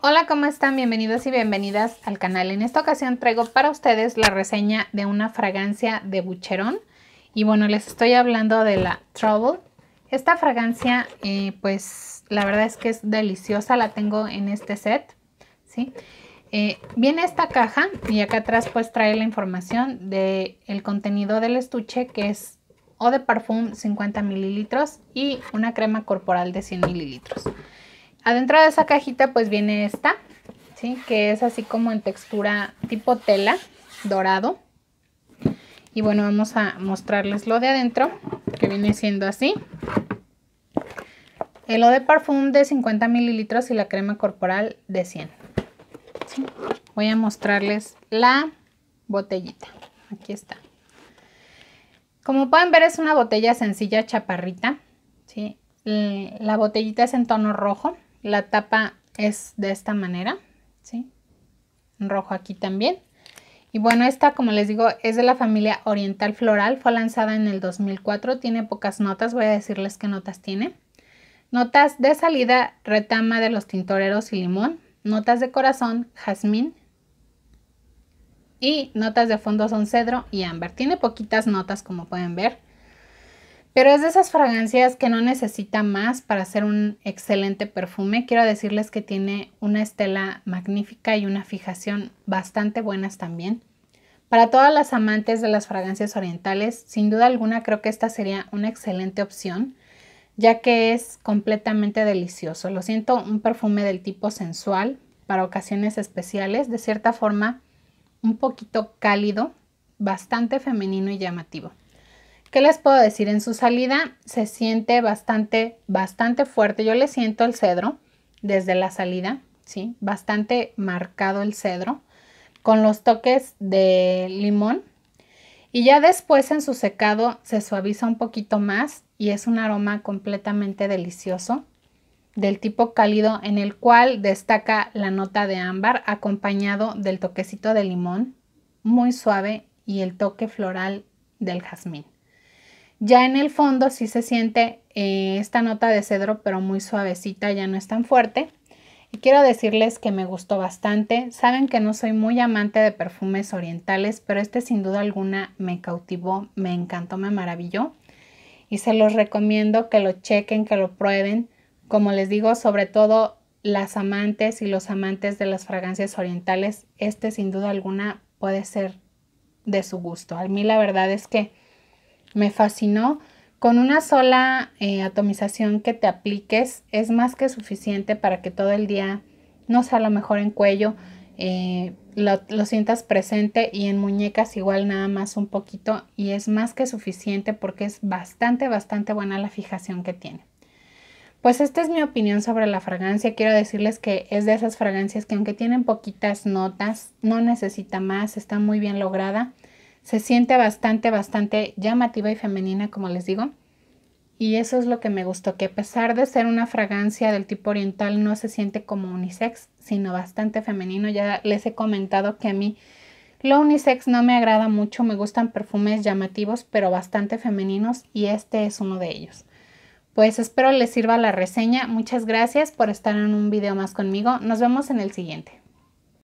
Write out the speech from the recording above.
Hola, ¿cómo están? Bienvenidos y bienvenidas al canal. En esta ocasión traigo para ustedes la reseña de una fragancia de Bucherón. Y bueno, les estoy hablando de la Trouble. Esta fragancia, eh, pues la verdad es que es deliciosa, la tengo en este set, eh, viene esta caja y acá atrás pues trae la información del contenido del estuche que es o de parfum 50 mililitros y una crema corporal de 100 mililitros. Adentro de esa cajita pues viene esta, ¿sí? Que es así como en textura tipo tela, dorado. Y bueno, vamos a mostrarles lo de adentro, que viene siendo así. El eau de parfum de 50 mililitros y la crema corporal de 100. Voy a mostrarles la botellita. Aquí está. Como pueden ver es una botella sencilla chaparrita. ¿sí? Eh, la botellita es en tono rojo. La tapa es de esta manera, rojo aquí también. Y bueno, esta, como les digo, es de la familia Oriental Floral. Fue lanzada en el 2004. Tiene pocas notas. Voy a decirles qué notas tiene. Notas de salida, retama de los tintoreros y limón. Notas de corazón, jazmín. Y notas de fondo son cedro y ámbar. Tiene poquitas notas, como pueden ver. Pero es de esas fragancias que no necesita más para hacer un excelente perfume. Quiero decirles que tiene una estela magnífica y una fijación bastante buenas también. Para todas las amantes de las fragancias orientales, sin duda alguna creo que esta sería una excelente opción, ya que es completamente delicioso. Lo siento, un perfume del tipo sensual para ocasiones especiales, de cierta forma un poquito cálido, bastante femenino y llamativo. ¿Qué les puedo decir? En su salida se siente bastante, bastante fuerte. Yo le siento el cedro desde la salida, ¿sí? Bastante marcado el cedro con los toques de limón. Y ya después en su secado se suaviza un poquito más y es un aroma completamente delicioso, del tipo cálido en el cual destaca la nota de ámbar acompañado del toquecito de limón, muy suave y el toque floral del jazmín. Ya en el fondo sí se siente eh, esta nota de cedro, pero muy suavecita, ya no es tan fuerte. Y quiero decirles que me gustó bastante. Saben que no soy muy amante de perfumes orientales, pero este sin duda alguna me cautivó, me encantó, me maravilló. Y se los recomiendo que lo chequen, que lo prueben. Como les digo, sobre todo las amantes y los amantes de las fragancias orientales, este sin duda alguna puede ser de su gusto. A mí la verdad es que me fascinó. Con una sola eh, atomización que te apliques es más que suficiente para que todo el día, no sea a lo mejor en cuello, eh, lo, lo, sientas presente y en muñecas igual nada más un poquito y es más que suficiente porque es bastante, bastante buena la fijación que tiene. Pues esta es mi opinión sobre la fragancia. Quiero decirles que es de esas fragancias que aunque tienen poquitas notas, no necesita más, está muy bien lograda. Se siente bastante, bastante llamativa y femenina, como les digo. Y eso es lo que me gustó, que a pesar de ser una fragancia del tipo oriental, no se siente como unisex, sino bastante femenino. Ya les he comentado que a mí lo unisex no me agrada mucho, me gustan perfumes llamativos, pero bastante femeninos, y este es uno de ellos. Pues espero les sirva la reseña. Muchas gracias por estar en un video más conmigo. Nos vemos en el siguiente.